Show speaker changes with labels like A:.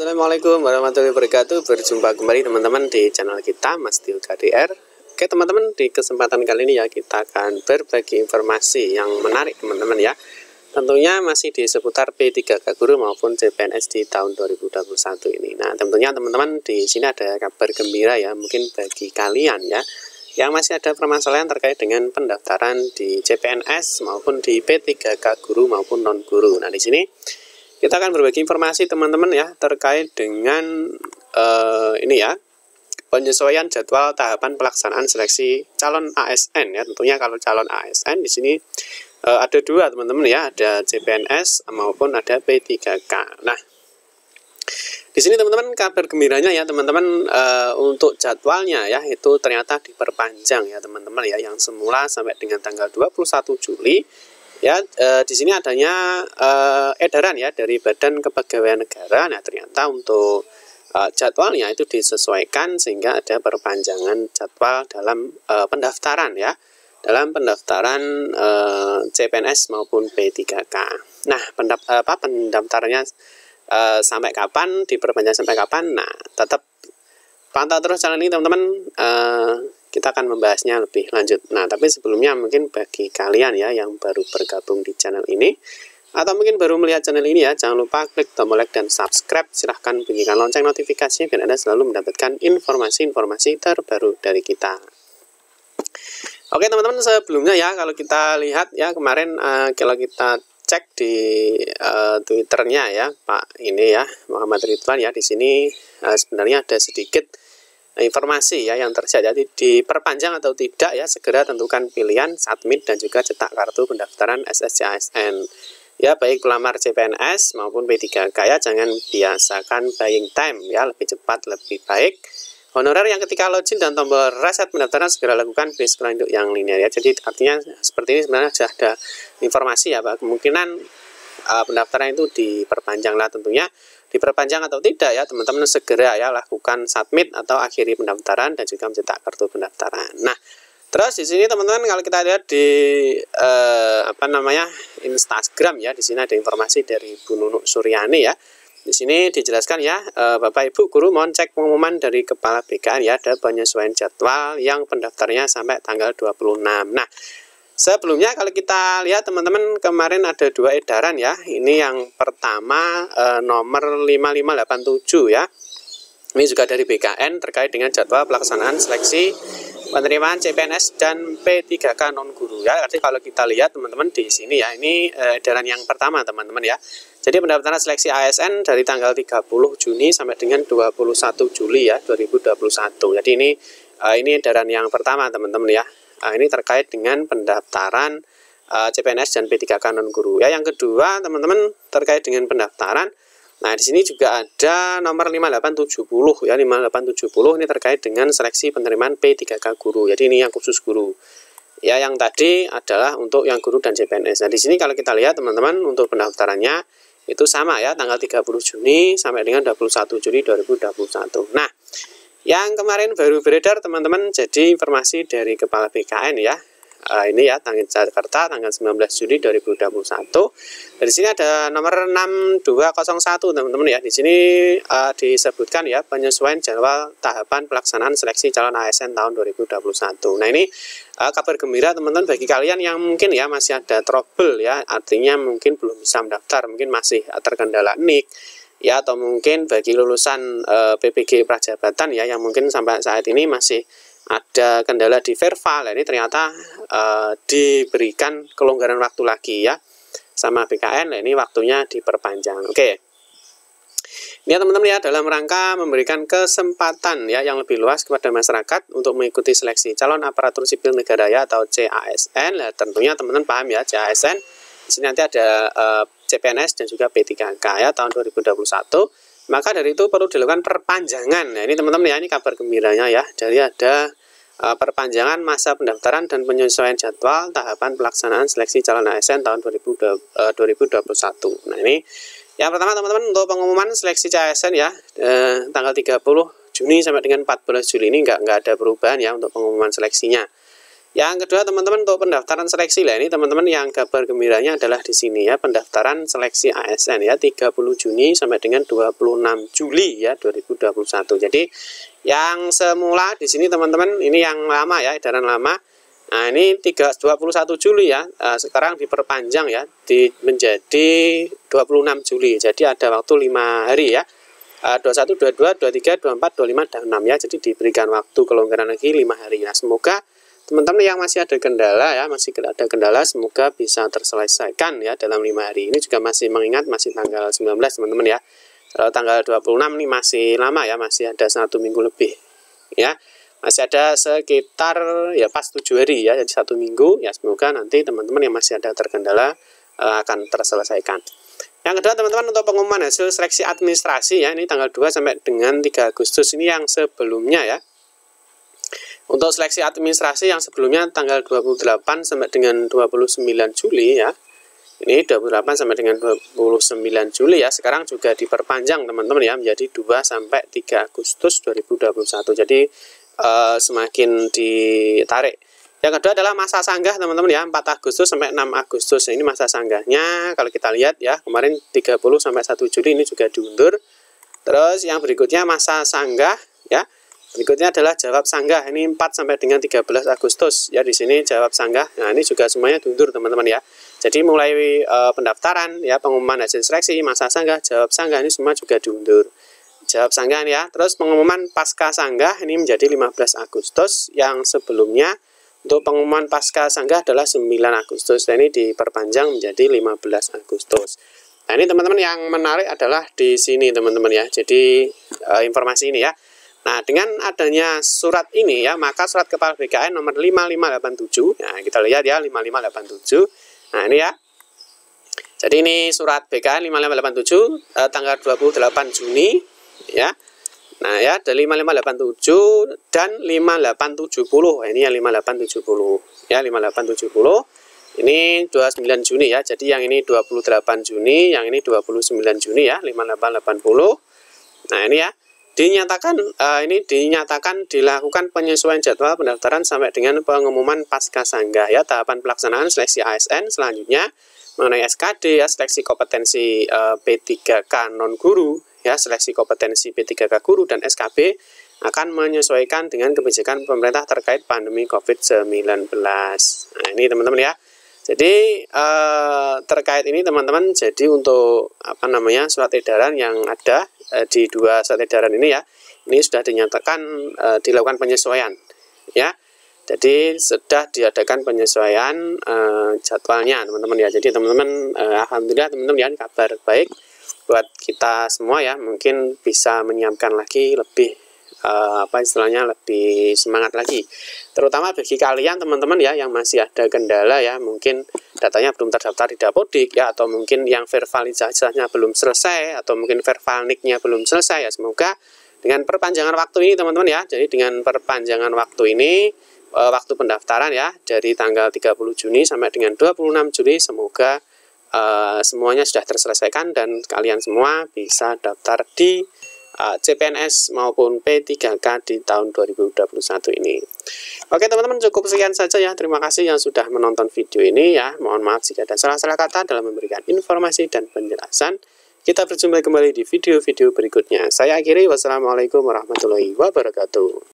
A: Assalamualaikum warahmatullahi wabarakatuh Berjumpa kembali teman-teman di channel kita Mas Tio KDR Oke teman-teman di kesempatan kali ini ya Kita akan berbagi informasi yang menarik teman-teman ya Tentunya masih di seputar P3K Guru maupun CPNS di tahun 2021 ini Nah tentunya teman-teman di sini ada kabar gembira ya Mungkin bagi kalian ya yang masih ada permasalahan terkait dengan pendaftaran di CPNS maupun di P3K guru maupun non guru. Nah, di sini kita akan berbagi informasi teman-teman ya terkait dengan uh, ini ya penyesuaian jadwal tahapan pelaksanaan seleksi calon ASN ya tentunya kalau calon ASN di sini uh, ada dua teman-teman ya ada CPNS maupun ada P3K. Nah di sini teman-teman kabar gembiranya ya teman-teman e, untuk jadwalnya ya itu ternyata diperpanjang ya teman-teman ya yang semula sampai dengan tanggal 21 Juli ya e, di sini adanya e, edaran ya dari Badan Kepegawaian Negara nah ternyata untuk e, jadwalnya itu disesuaikan sehingga ada perpanjangan jadwal dalam e, pendaftaran ya dalam pendaftaran e, CPNS maupun P3K nah pendap, e, apa pendaftarannya e, sampai kapan diperpanjang sampai kapan nah tetap pantau terus channel ini teman-teman e, kita akan membahasnya lebih lanjut. Nah, tapi sebelumnya mungkin bagi kalian ya yang baru bergabung di channel ini atau mungkin baru melihat channel ini ya, jangan lupa klik tombol like dan subscribe. Silahkan bunyikan lonceng notifikasinya biar Anda selalu mendapatkan informasi-informasi terbaru dari kita. Oke teman-teman sebelumnya ya kalau kita lihat ya kemarin uh, kalau kita cek di uh, twitternya ya Pak ini ya Muhammad Ridwan ya di sini uh, sebenarnya ada sedikit informasi ya yang terjadi diperpanjang atau tidak ya segera tentukan pilihan submit dan juga cetak kartu pendaftaran SSCSN ya baik pelamar CPNS maupun P3K ya jangan biasakan buying time ya lebih cepat lebih baik honorer yang ketika login dan tombol reset pendaftaran segera lakukan base induk yang linear ya jadi artinya seperti ini sebenarnya sudah ada informasi ya bahwa kemungkinan uh, pendaftaran itu diperpanjang lah tentunya diperpanjang atau tidak ya teman-teman segera ya lakukan submit atau akhiri pendaftaran dan juga mencetak kartu pendaftaran. Nah, terus di sini teman-teman kalau kita lihat di eh, apa namanya Instagram ya di sini ada informasi dari Bu Nunuk Suryani ya. Di sini dijelaskan ya, eh, Bapak Ibu guru mohon cek pengumuman dari Kepala BKN ya ada penyesuaian jadwal yang pendaftarnya sampai tanggal 26. Nah, Sebelumnya kalau kita lihat teman-teman kemarin ada dua edaran ya. Ini yang pertama e, nomor 5587 ya. Ini juga dari BKN terkait dengan jadwal pelaksanaan seleksi penerimaan CPNS dan P3K non guru ya. Artinya kalau kita lihat teman-teman di sini ya, ini e, edaran yang pertama teman-teman ya. Jadi pendaftaran seleksi ASN dari tanggal 30 Juni sampai dengan 21 Juli ya 2021. Jadi ini e, ini edaran yang pertama teman-teman ya. Nah, ini terkait dengan pendaftaran uh, eh, CPNS dan P3K non guru. Ya, yang kedua, teman-teman terkait dengan pendaftaran. Nah, di sini juga ada nomor 5870 ya, 5870 ini terkait dengan seleksi penerimaan P3K guru. Jadi ini yang khusus guru. Ya, yang tadi adalah untuk yang guru dan CPNS. Nah, di sini kalau kita lihat teman-teman untuk pendaftarannya itu sama ya, tanggal 30 Juni sampai dengan 21 Juli 2021. Nah, yang kemarin baru beredar teman-teman jadi informasi dari Kepala BKN ya uh, ini ya tanggal Jakarta tanggal 19 Juli 2021 dari sini ada nomor 6201 teman-teman ya di sini uh, disebutkan ya penyesuaian jadwal tahapan pelaksanaan seleksi calon ASN tahun 2021 nah ini uh, kabar gembira teman-teman bagi kalian yang mungkin ya masih ada trouble ya artinya mungkin belum bisa mendaftar mungkin masih terkendala nik ya atau mungkin bagi lulusan e, eh, PPG Prajabatan ya yang mungkin sampai saat ini masih ada kendala di verval ini ternyata e, diberikan kelonggaran waktu lagi ya sama BKN ini waktunya diperpanjang oke Ini ya teman-teman ya dalam rangka memberikan kesempatan ya yang lebih luas kepada masyarakat untuk mengikuti seleksi calon aparatur sipil negara ya atau CASN. ya tentunya teman-teman paham ya CASN di sini nanti ada e, eh, CPNS dan juga P3K ya tahun 2021 maka dari itu perlu dilakukan perpanjangan nah, ini teman-teman ya ini kabar gembiranya ya jadi ada e, perpanjangan masa pendaftaran dan penyesuaian jadwal tahapan pelaksanaan seleksi calon ASN tahun 2021 eh, nah ini yang pertama teman-teman untuk pengumuman seleksi CASN ya eh, tanggal 30 Juni sampai dengan 14 Juli ini nggak nggak ada perubahan ya untuk pengumuman seleksinya. Yang kedua teman-teman untuk pendaftaran seleksi lah ini teman-teman yang kabar gembiranya adalah di sini ya pendaftaran seleksi ASN ya 30 Juni sampai dengan 26 Juli ya 2021. Jadi yang semula di sini teman-teman ini yang lama ya edaran lama. Nah ini 3, 21 Juli ya eh, sekarang diperpanjang ya di, menjadi 26 Juli. Jadi ada waktu 5 hari ya. Uh, 21, 22, 23, 24, 25, dan 6 ya. Jadi diberikan waktu kelonggaran lagi 5 hari. ya. semoga teman-teman yang masih ada kendala ya masih ada kendala semoga bisa terselesaikan ya dalam lima hari ini juga masih mengingat masih tanggal 19 teman-teman ya kalau tanggal 26 ini masih lama ya masih ada satu minggu lebih ya masih ada sekitar ya pas tujuh hari ya jadi satu minggu ya semoga nanti teman-teman yang masih ada terkendala uh, akan terselesaikan yang kedua teman-teman untuk pengumuman hasil seleksi administrasi ya ini tanggal 2 sampai dengan 3 Agustus ini yang sebelumnya ya untuk seleksi administrasi yang sebelumnya tanggal 28 sampai dengan 29 Juli ya. Ini 28 sampai dengan 29 Juli ya. Sekarang juga diperpanjang teman-teman ya menjadi 2 sampai 3 Agustus 2021. Jadi e, semakin ditarik. Yang kedua adalah masa sanggah teman-teman ya 4 Agustus sampai 6 Agustus ini masa sanggahnya kalau kita lihat ya kemarin 30 sampai 1 Juli ini juga diundur terus yang berikutnya masa sanggah ya Berikutnya adalah jawab sanggah. Ini 4 sampai dengan 13 Agustus. Ya di sini jawab sanggah. Nah, ini juga semuanya diundur teman-teman ya. Jadi mulai e, pendaftaran ya pengumuman hasil seleksi, masa sanggah, jawab sanggah ini semua juga diundur. Jawab sanggah ya. Terus pengumuman pasca sanggah ini menjadi 15 Agustus yang sebelumnya untuk pengumuman pasca sanggah adalah 9 Agustus dan nah, ini diperpanjang menjadi 15 Agustus. Nah, ini teman-teman yang menarik adalah di sini teman-teman ya. Jadi e, informasi ini ya. Nah, dengan adanya surat ini ya, maka surat kepala BKN nomor 5587. Nah, kita lihat ya 5587. Nah, ini ya. Jadi ini surat BKN 5587 eh, tanggal 28 Juni ya. Nah, ya ada 5587 dan 5870. Nah, ini ya 5870. Ya, 5870. Ini 29 Juni ya. Jadi yang ini 28 Juni, yang ini 29 Juni ya, 5880. Nah, ini ya. Dinyatakan uh, ini dinyatakan dilakukan penyesuaian jadwal pendaftaran sampai dengan pengumuman pasca sanggah ya tahapan pelaksanaan seleksi ASN selanjutnya mengenai SKD ya seleksi kompetensi uh, eh, P3K non guru ya seleksi kompetensi P3K guru dan SKB akan menyesuaikan dengan kebijakan pemerintah terkait pandemi COVID-19. Nah, ini teman-teman ya. Jadi eh, terkait ini teman-teman, jadi untuk apa namanya surat edaran yang ada eh, di dua surat edaran ini ya, ini sudah dinyatakan eh, dilakukan penyesuaian, ya. Jadi sudah diadakan penyesuaian eh, jadwalnya teman-teman ya. Jadi teman-teman, eh, alhamdulillah teman-teman ya kabar baik buat kita semua ya. Mungkin bisa menyiapkan lagi lebih uh, apa istilahnya lebih semangat lagi terutama bagi kalian teman-teman ya yang masih ada kendala ya mungkin datanya belum terdaftar di Dapodik ya atau mungkin yang ijazahnya belum selesai atau mungkin verbalniknya belum selesai ya semoga dengan perpanjangan waktu ini teman-teman ya jadi dengan perpanjangan waktu ini eh, waktu pendaftaran ya dari tanggal 30 Juni sampai dengan 26 Juli semoga uh, semuanya sudah terselesaikan dan kalian semua bisa daftar di CPNS maupun P3K di tahun 2021 ini. Oke teman-teman cukup sekian saja ya. Terima kasih yang sudah menonton video ini ya. Mohon maaf jika ada salah-salah kata dalam memberikan informasi dan penjelasan. Kita berjumpa kembali di video-video berikutnya. Saya akhiri. Wassalamualaikum warahmatullahi wabarakatuh.